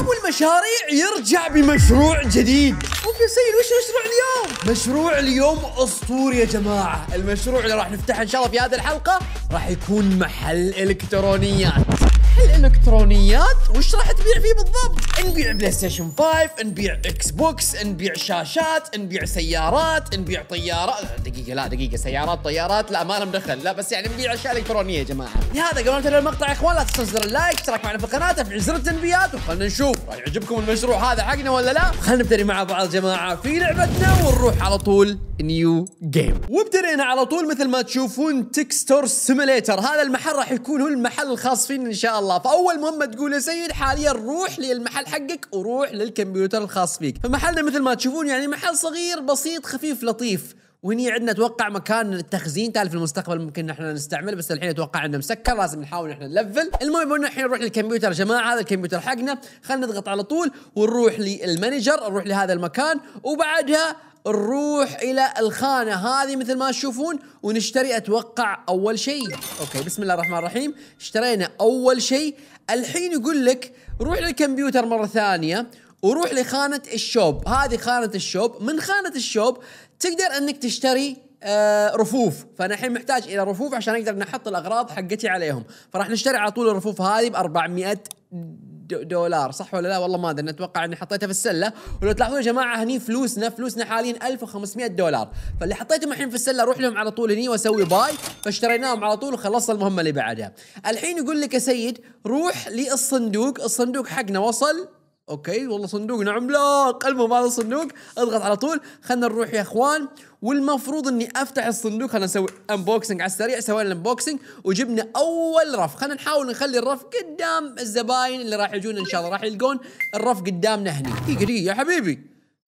ابو المشاريع يرجع بمشروع جديد اوف يا سيد وش مشروع اليوم؟ مشروع اليوم اسطوري يا جماعه، المشروع اللي راح نفتحه ان شاء الله في هذه الحلقه راح يكون محل الكترونيات. الكترونيات وش راح تبيع فيه بالضبط نبيع بلاي ستيشن 5 نبيع اكس بوكس نبيع شاشات نبيع سيارات نبيع طيارات دقيقه لا دقيقه سيارات طيارات لا ما لهم دخل لا بس يعني نبيع اشياء الكترونيه يا جماعه لهذا قبل ما المقطع يا اخوان لا تنسوا تزر اللايك اشتراك معنا في القناه تفعيل زر التنبيهات وخلنا نشوف راح يعجبكم المشروع هذا حقنا ولا لا خلينا نبتدي مع بعض جماعه في لعبتنا ونروح على طول نيو جيم وابتدينا على طول مثل ما تشوفون تكستور سيميليتر هذا المحل راح يكون هو المحل الخاص فينا ان شاء الله فاول مهمه تقول يا سيد حاليا روح للمحل حقك وروح للكمبيوتر الخاص فيك فمحلنا مثل ما تشوفون يعني محل صغير بسيط خفيف لطيف وهني عندنا اتوقع مكان التخزين تعرف في المستقبل ممكن احنا نستعمله بس الحين اتوقع انه مسكر لازم نحاول احنا نلفل المهم انه الحين نروح للكمبيوتر يا جماعه هذا الكمبيوتر حقنا خلينا نضغط على طول ونروح للمانجر نروح لهذا المكان وبعدها نروح الى الخانه هذه مثل ما تشوفون ونشتري اتوقع اول شيء اوكي بسم الله الرحمن الرحيم اشترينا اول شيء الحين يقول لك روح للكمبيوتر مره ثانيه وروح لخانه الشوب هذه خانه الشوب من خانه الشوب تقدر انك تشتري آه، رفوف فانا الحين محتاج الى رفوف عشان اقدر نحط الاغراض حقتي عليهم فراح نشتري على طول الرفوف هذه ب 400 دولار صح ولا لا والله ما ادري اتوقع اني حطيتها في السله ولو تلاحظون يا جماعه هني فلوسنا فلوسنا حاليا 1500 دولار فاللي حطيتهم الحين في السله اروح لهم على طول هني واسوي باي فاشتريناهم على طول وخلصنا المهمه اللي بعدها الحين يقول لك يا سيد روح للصندوق الصندوق حقنا وصل اوكي والله صندوقنا عملاق المهم هذا الصندوق اضغط على طول خلينا نروح يا اخوان والمفروض اني افتح الصندوق خلينا نسوي انبوكسنج على السريع سوينا الانبوكسنج وجبنا اول رف خلينا نحاول نخلي الرف قدام الزباين اللي راح يجون ان شاء الله راح يلقون الرف قدامنا هني دقيقه دقيقه يا حبيبي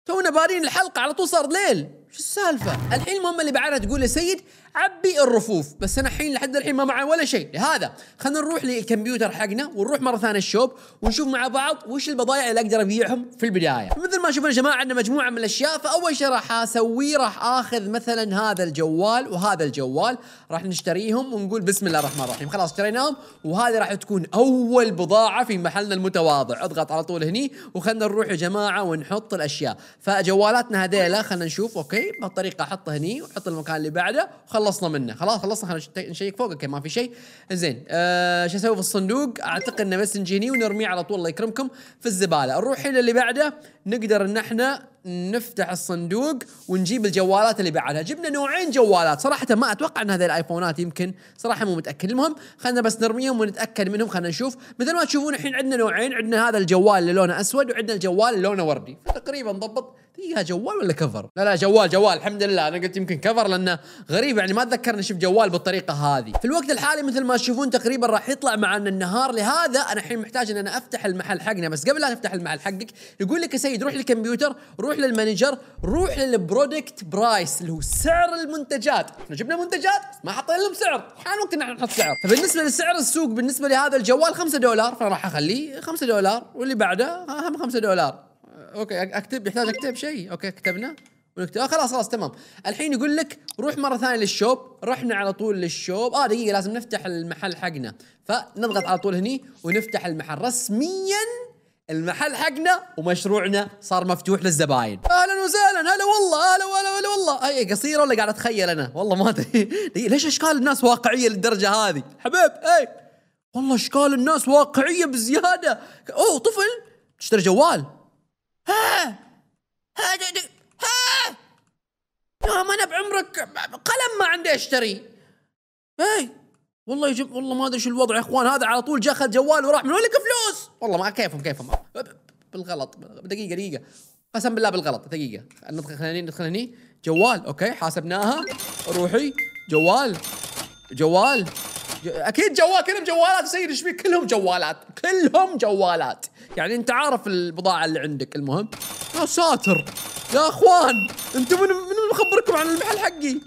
تونا بارين الحلقه على طول صار ليل شو السالفه؟ الحين المهمه اللي بعدها تقول يا سيد عبي الرفوف بس انا الحين لحد الحين ما معي ولا شيء لهذا خلينا نروح للكمبيوتر حقنا ونروح مره ثانيه الشوب ونشوف مع بعض وش البضائع اللي اقدر ابيعهم في البدايه مثل ما شفنا يا جماعه عندنا مجموعه من الاشياء فاول شيء راح اسويه راح اخذ مثلا هذا الجوال وهذا الجوال راح نشتريهم ونقول بسم الله الرحمن الرحيم خلاص اشتريناهم وهذه راح تكون اول بضاعه في محلنا المتواضع اضغط على طول هني وخلينا نروح يا جماعه ونحط الاشياء فجوالاتنا هذيلا خلينا نشوف اوكي التسريب بهالطريقه احطه هني واحط المكان اللي بعده وخلصنا منه خلاص خلصنا خلينا نشيك فوق اوكي ما في شيء زين آه شو اسوي في الصندوق اعتقد انه بس نجي هني ونرميه على طول الله يكرمكم في الزباله نروح الى اللي بعده نقدر ان احنا نفتح الصندوق ونجيب الجوالات اللي بعدها جبنا نوعين جوالات صراحه ما اتوقع ان هذه الايفونات يمكن صراحه مو متاكد المهم خلينا بس نرميهم ونتاكد منهم خلينا نشوف مثل ما تشوفون الحين عندنا نوعين عندنا هذا الجوال اللي لونه اسود وعندنا الجوال اللي لونه وردي فتقريبا ضبط دقيقه جوال ولا كفر لا لا جوال جوال الحمد لله انا قلت يمكن كفر لانه غريب يعني ما اتذكر شفت جوال بالطريقه هذه في الوقت الحالي مثل ما تشوفون تقريبا راح يطلع معنا النهار لهذا انا الحين محتاج ان انا افتح المحل حقنا بس قبل لا تفتح المحل حقك يقول لك يا سيد روح للكمبيوتر روح روح للمانجر روح للبرودكت برايس اللي هو سعر المنتجات احنا جبنا منتجات ما حطينا لهم سعر حان وقت ان احنا نحط سعر فبالنسبه لسعر السوق بالنسبه لهذا الجوال 5 دولار فانا راح اخليه 5 دولار واللي بعده هم 5 دولار اوكي اكتب يحتاج اكتب شيء اوكي كتبنا ونكتب آه خلاص خلاص تمام الحين يقول لك روح مره ثانيه للشوب رحنا على طول للشوب اه دقيقه لازم نفتح المحل حقنا فنضغط على طول هني ونفتح المحل رسميا المحل حقنا ومشروعنا صار مفتوح للزباين اهلا وسهلا هلا والله هلا والله هلا والله اي قصيره ولا قاعد اتخيل انا والله ما ادري ليش اشكال الناس واقعيه للدرجه هذه حبيب اي والله اشكال الناس واقعيه بزياده اوه طفل تشتري جوال ها ها دي دي. ها ما انا بعمرك قلم ما عندي اشتري اي والله يجب والله ما ادري شو الوضع يا اخوان هذا على طول جاء اخذ جوال وراح من وين لك فلوس والله ما كيفهم كيفهم بالغلط دقيقه دقيقه قسم بالله بالغلط دقيقه ندخل هني ندخل هني جوال اوكي حاسبناها روحي جوال جوال اكيد جوال كلهم جوالات سيد ايش كلهم جوالات كلهم جوالات يعني انت عارف البضاعه اللي عندك المهم يا ساتر يا اخوان انتم من من مخبركم عن المحل حقي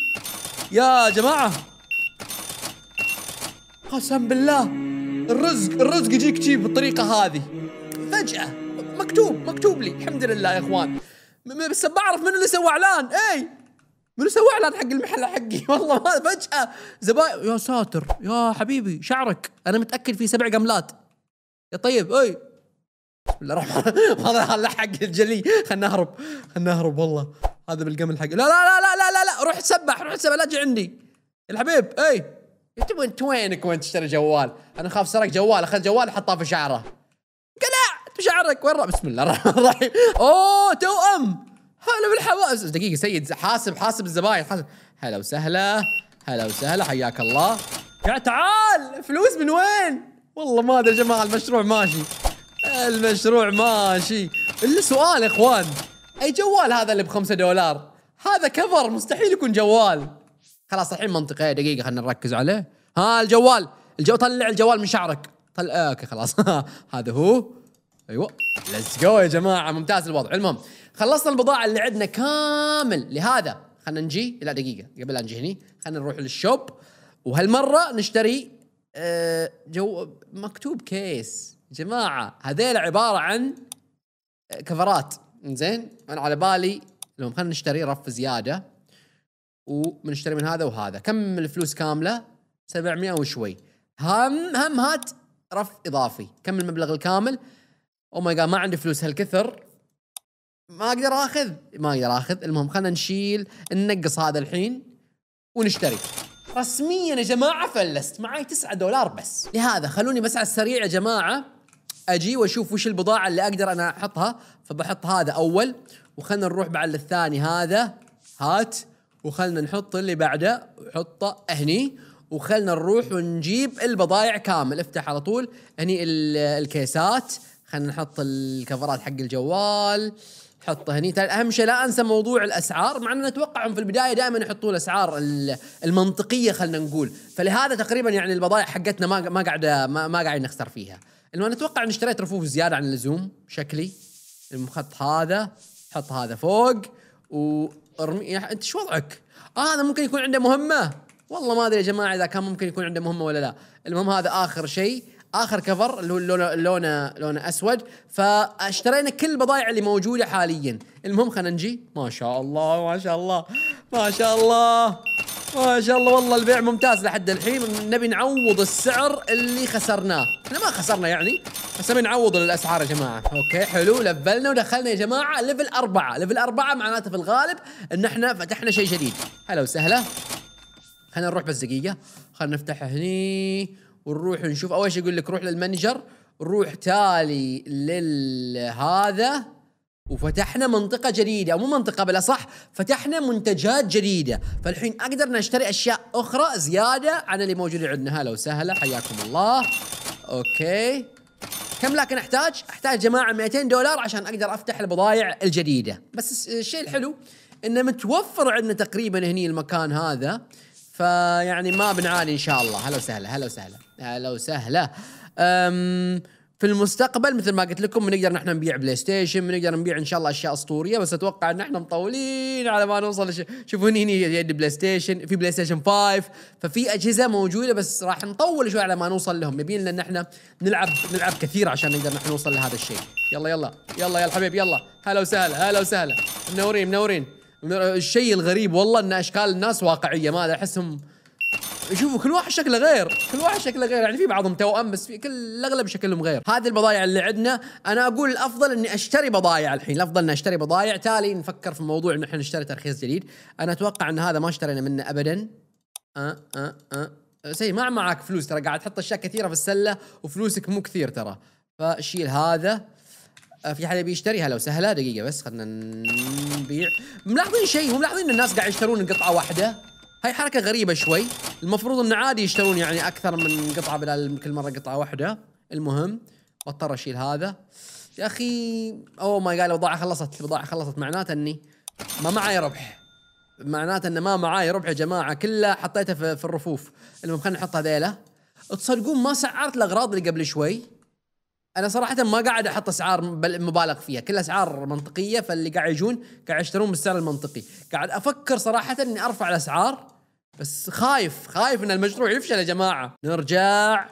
يا جماعه قسم بالله الرزق الرزق يجيك شي بالطريقه هذه فجاه مكتوب مكتوب لي الحمد لله يا اخوان بس بعرف من اللي سوى اعلان اي من سوى اعلان حق المحل حقي والله فجاه زباين يا ساتر يا حبيبي شعرك انا متاكد في سبع قملات يا طيب اي بسم الله الرحمن الرحيم هذا حق الجلي خلنا نهرب خلنا نهرب والله هذا بالقمل حق لا لا لا لا لا لا, لا. روح تسبح روح تسبح لا تجي عندي الحبيب اي يتم انت وينك وين تشتري جوال؟ انا خاف سرق جوال اخذ جوال حطاه في شعره. قلع شعرك وين بسم الله الرحمن الرحيم اوه توأم هلا بالحواس دقيقة سيد حاسب حاسب الزباين حاسب هلا وسهلا هلا وسهلا حياك الله يا تعال فلوس من وين؟ والله ما ادري يا جماعة المشروع ماشي المشروع ماشي الا سؤال يا اخوان اي جوال هذا اللي بخمسة دولار؟ هذا كفر مستحيل يكون جوال خلاص الحين منطقه دقيقه خلينا نركز عليه ها الجوال الجو طلع الجوال من شعرك طلع آه، اوكي خلاص هذا هو ايوه ليتس جو يا جماعه ممتاز الوضع المهم خلصنا البضاعه اللي عندنا كامل لهذا خلينا نجي لا دقيقه قبل لا نجي هني خلينا نروح للشوب وهالمره نشتري أه جو مكتوب كيس جماعه هذيل عباره عن آه، كفرات زين انا على بالي لو خلينا نشتري رف زياده وبنشتري من هذا وهذا كم الفلوس كامله 700 وشوي هم هم هات رف اضافي كم المبلغ الكامل او ماي جاد ما عندي فلوس هالكثر ما اقدر اخذ ما اقدر اخذ المهم خلينا نشيل ننقص هذا الحين ونشتري رسميا يا جماعه فلست معي 9 دولار بس لهذا خلوني بس على السريع يا جماعه اجي واشوف وش البضاعه اللي اقدر انا احطها فبحط هذا اول وخلنا نروح بعد للثاني هذا هات وخلنا نحط اللي بعده وحطه هني وخلنا نروح ونجيب البضايع كامل افتح على طول هني الكيسات خلينا نحط الكفرات حق الجوال حطه هني اهم شيء لا انسى موضوع الاسعار مع ان نتوقعهم في البدايه دائما يحطون الاسعار المنطقيه خلينا نقول فلهذا تقريبا يعني البضائع حقتنا ما ما قاعده ما, ما قاعدين نخسر فيها المهم اتوقع اني اشتريت رفوف زياده عن اللزوم شكلي المخط هذا حط هذا فوق و ارمي يعني انت شو وضعك؟ آه هذا ممكن يكون عنده مهمه والله ما ادري يا جماعه اذا كان ممكن يكون عنده مهمه ولا لا المهم هذا اخر شيء اخر كفر اللي هو اللون لونه لونه اسود فاشترينا كل البضائع اللي موجوده حاليا المهم خلينا نجي ما شاء الله ما شاء الله ما شاء الله ما شاء الله والله البيع ممتاز لحد الحين نبي نعوض السعر اللي خسرناه احنا ما خسرنا يعني بس نبي نعوض الاسعار يا جماعه اوكي حلو لفلنا ودخلنا يا جماعه ليفل أربعة ليفل أربعة معناته في الغالب ان احنا فتحنا شيء جديد هلا وسهلا خلينا نروح بس دقيقه خلينا نفتح هني ونروح نشوف اول شيء يقول لك روح للمنجر روح تالي لل هذا وفتحنا منطقة جديدة مو منطقة بالأصح فتحنا منتجات جديدة فالحين أقدر نشتري أشياء أخرى زيادة عن اللي موجودة عندنا هلا وسهلا حياكم الله أوكي كم لكن أحتاج؟ أحتاج جماعة 200 دولار عشان أقدر أفتح البضايع الجديدة بس الشيء الحلو إنه متوفر عندنا تقريبا هني المكان هذا فيعني ما بنعاني إن شاء الله هلا وسهلا هلا وسهلا هلا وسهلا أمم في المستقبل مثل ما قلت لكم بنقدر نحن نبيع بلاي ستيشن بنقدر نبيع ان شاء الله اشياء اسطوريه بس اتوقع ان احنا مطولين على ما نوصل شوفوا شوفون هني يد بلاي ستيشن في بلاي ستيشن 5 ففي اجهزه موجوده بس راح نطول شوي على ما نوصل لهم يبين لنا احنا نلعب نلعب كثير عشان نقدر نحن نوصل لهذا الشيء يلا يلا يلا يا الحبيب يلا هلا وسهلا هلا وسهلا منورين منورين الشيء الغريب والله ان اشكال الناس واقعيه ما احسهم شوفوا كل واحد شكله غير كل واحد شكله غير يعني في بعضهم توأم بس في كل الاغلب شكلهم غير هذه البضايع اللي عندنا انا اقول الافضل اني اشتري بضايع الحين الافضل اني اشتري بضايع تالي نفكر في موضوع ان احنا نشتري ترخيص جديد انا اتوقع ان هذا ما اشترينا منه ابدا أه أه أه. سي ما معك فلوس ترى قاعد تحط اشياء كثيره في السله وفلوسك مو كثير ترى فشيل هذا في حد يبي يشتريها لو سهله دقيقه بس خلينا نبيع ملاحظين شيء مو ملاحظين ان الناس قاعد يشترون قطعه واحده هاي حركة غريبة شوي المفروض انه عادي يشترون يعني اكثر من قطعة بدل كل مرة قطعة واحدة المهم بضطر اشيل هذا يا اخي اوه ماي جاد البضاعة خلصت البضاعة خلصت معناته اني ما معي ربح معناته انه ما معاي ربح يا جماعة كله حطيته في الرفوف المهم خلينا نحط هذيله تصدقون ما سعرت الاغراض اللي قبل شوي انا صراحه ما قاعد احط اسعار مبالغ فيها كل اسعار منطقيه فاللي قاعد يجون قاعد يشترون بالسعر المنطقي قاعد افكر صراحه اني ارفع الاسعار بس خايف خايف ان المشروع يفشل يا جماعه نرجع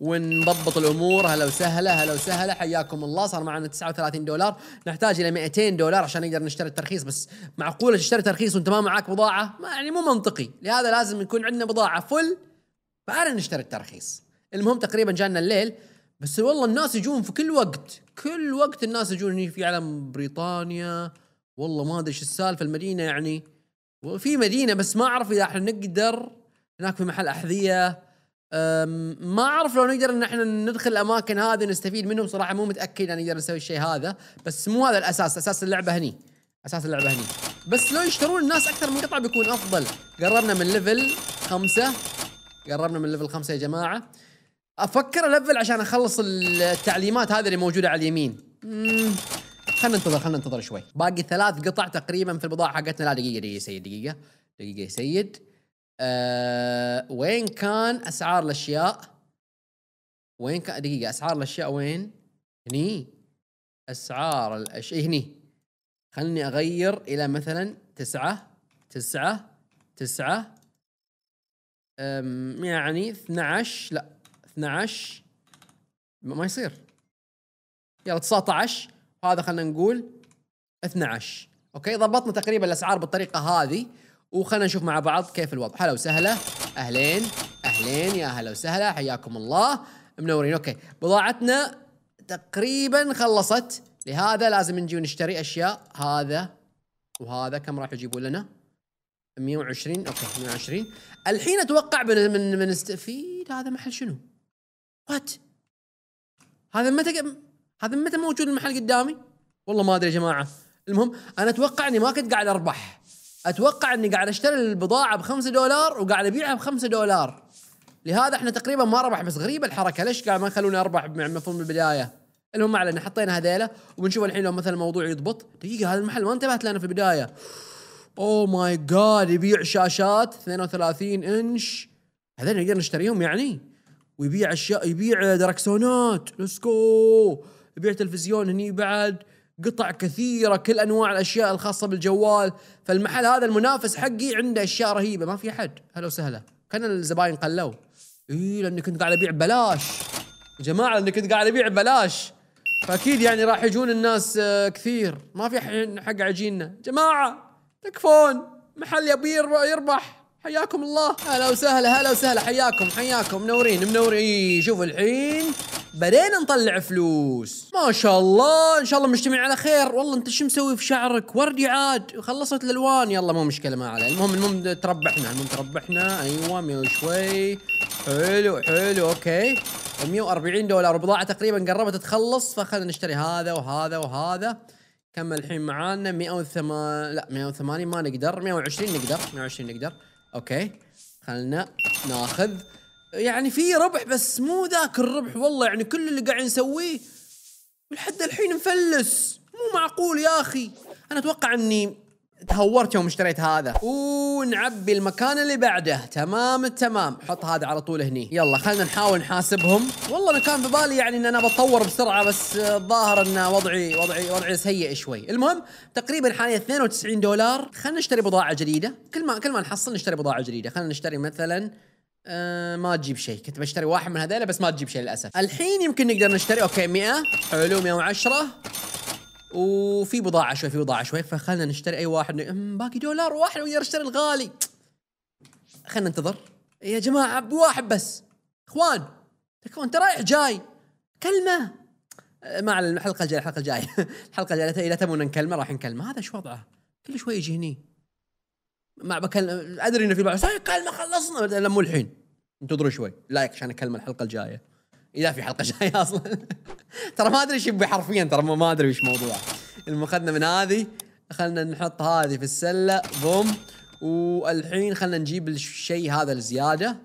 ونضبط الامور هلا وسهلا هلا وسهلا حياكم الله صار معنا 39 دولار نحتاج الى 200 دولار عشان نقدر نشتري الترخيص بس معقوله تشتري ترخيص وانت ما معك بضاعه ما يعني مو منطقي لهذا لازم يكون عندنا بضاعه فل بعدين نشتري الترخيص المهم تقريبا جانا الليل بس والله الناس يجون في كل وقت كل وقت الناس يجون هنا في علم بريطانيا والله ما ادري ايش السالفه المدينه يعني وفي مدينه بس ما اعرف اذا احنا نقدر هناك في محل احذيه ما اعرف لو نقدر ان احنا ندخل الاماكن هذه نستفيد منهم صراحه مو متاكد اني نقدر نسوي الشيء هذا بس مو هذا الاساس اساس اللعبه هني اساس اللعبه هني بس لو يشترون الناس اكثر من قطعه بيكون افضل قربنا من ليفل خمسة قربنا من ليفل خمسة يا جماعه افكر الفل عشان اخلص التعليمات هذه اللي موجوده على اليمين خلنا ننتظر خلنا ننتظر شوي باقي ثلاث قطع تقريبا في البضاعه حقتنا لا دقيقه دقيقه يا سيد دقيقه دقيقه يا سيد أه وين كان اسعار الاشياء وين كان دقيقه اسعار الاشياء وين هني اسعار الاشياء إيه، هني خلني اغير الى مثلا تسعة تسعة تسعة يعني 12 لا 12 ما يصير يلا 19 هذا خلينا نقول 12 اوكي ضبطنا تقريبا الاسعار بالطريقه هذه وخلنا نشوف مع بعض كيف الوضع هلا وسهلا اهلين اهلين يا هلا وسهلا حياكم الله منورين اوكي بضاعتنا تقريبا خلصت لهذا لازم نجي ونشتري اشياء هذا وهذا كم راح يجيبوا لنا 120 اوكي 120 الحين اتوقع من من من استفيد هذا محل شنو وات هذا متى هذا متى موجود المحل قدامي والله ما ادري يا جماعه المهم انا اتوقع اني ما كنت قاعد اربح اتوقع اني قاعد اشتري البضاعه ب 5 دولار وقاعد ابيعها ب 5 دولار لهذا احنا تقريبا ما ربح بس غريبه الحركه ليش قاعد ما يخلوني اربح المفروض من البدايه المهم ما حطينا هذيله وبنشوف الحين لو مثلا الموضوع يضبط دقيقه هذا المحل ما انتبهت لنا في البدايه اوه ماي جاد يبيع شاشات 32 انش هذول نقدر نشتريهم يعني ويبيع اشياء يبيع دركسونات لسكو يبيع تلفزيون هني بعد قطع كثيره كل انواع الاشياء الخاصه بالجوال فالمحل هذا المنافس حقي عنده اشياء رهيبه ما في احد هلا وسهلا كان الزباين قلوا اي لاني كنت قاعد ابيع ببلاش يا جماعه لاني كنت قاعد ابيع ببلاش فاكيد يعني راح يجون الناس آه، كثير ما في حق عجيننا جماعه تكفون محل يبي يربح حياكم الله هلا وسهلا هلا وسهلا حياكم حياكم منورين منورين شوفوا الحين بدينا نطلع فلوس ما شاء الله ان شاء الله مجتمعين على خير والله انت شو مسوي في شعرك وردي عاد خلصت الالوان يلا مو مشكله ما عليه المهم المهم تربحنا المهم تربحنا ايوه 100 وشوي حلو حلو اوكي 140 دولار وبضاعه تقريبا قربت تخلص فخلنا نشتري هذا وهذا وهذا كم الحين معانا 108 لا 180 ما نقدر 120 نقدر 120 نقدر اوكي خلنا ناخذ يعني في ربح بس مو ذاك الربح والله يعني كل اللي قاعد نسويه لحد الحين مفلس مو معقول يا اخي انا اتوقع اني تهورت يوم اشتريت هذا ونعبي المكان اللي بعده تمام التمام حط هذا على طول هني يلا خلينا نحاول نحاسبهم والله انا كان ببالي يعني ان انا بتطور بسرعه بس الظاهر ان وضعي وضعي وضعي سيء شوي المهم تقريبا حاليا 92 دولار خلينا نشتري بضاعه جديده كل ما كل ما نحصل نشتري بضاعه جديده خلينا نشتري مثلا أه ما تجيب شيء كنت بشتري واحد من هذيله بس ما تجيب شيء للاسف الحين يمكن نقدر نشتري اوكي 100 حلو 110 وفي بضاعه شوي في بضاعه شوي فخلنا نشتري اي واحد باقي دولار واحد ويا يشتري الغالي خلنا ننتظر يا جماعه بواحد بس اخوان تكفون أنت رايح جاي كلمه أه، مع الحلقه الجايه الحلقه الجايه الحلقه الجايه اذا تبون نكلمه راح نكلمه هذا شو وضعه كل شوي يجي هني ما بكلم ادري انه في بعض كلمه خلصنا مو الحين انتظروا شوي لايك عشان اكلم الحلقه الجايه اذا في حلقه جايه اصلا ترى ما ادري ايش يبي حرفيا ترى ما ادري ايش موضوع المهم اخذنا من هذه خلنا نحط هذه في السله بوم والحين خلنا نجيب الشيء هذا الزياده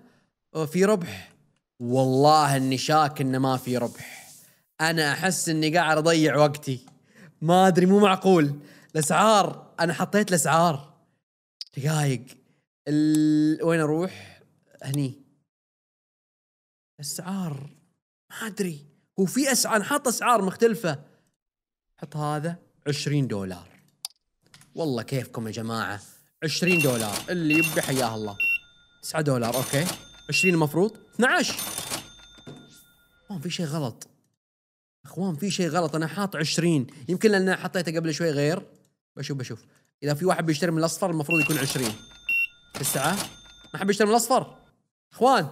أه، في ربح والله اني شاك انه ما في ربح انا احس اني قاعد اضيع وقتي ما ادري مو معقول الاسعار انا حطيت الاسعار دقايق ال... وين اروح هني اسعار ما ادري هو في اسعار حاط اسعار مختلفه حط هذا 20 دولار والله كيفكم يا جماعه 20 دولار اللي يبي حياه الله 9 دولار اوكي 20 المفروض 12 اخوان في شيء غلط اخوان في شيء غلط انا حاط 20 يمكن لان حطيته قبل شوي غير بشوف بشوف اذا في واحد بيشتري من الاصفر المفروض يكون 20 تسعه ما حد بيشتري من الاصفر اخوان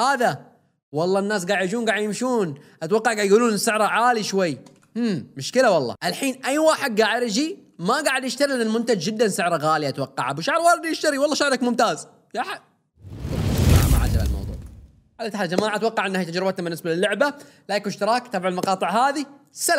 هذا والله الناس قاعد يجون قاعد يمشون اتوقع قاعد يقولون سعره عالي شوي هم مشكله والله الحين اي واحد قاعد يجي ما قاعد يشتري لان المنتج جدا سعره غالي اتوقع ابو شعر وارد يشتري والله شعرك ممتاز يا حق ما عجب الموضوع على يا جماعه اتوقع انها تجربتنا بالنسبه للعبه لايك واشتراك تابعوا المقاطع هذه سلام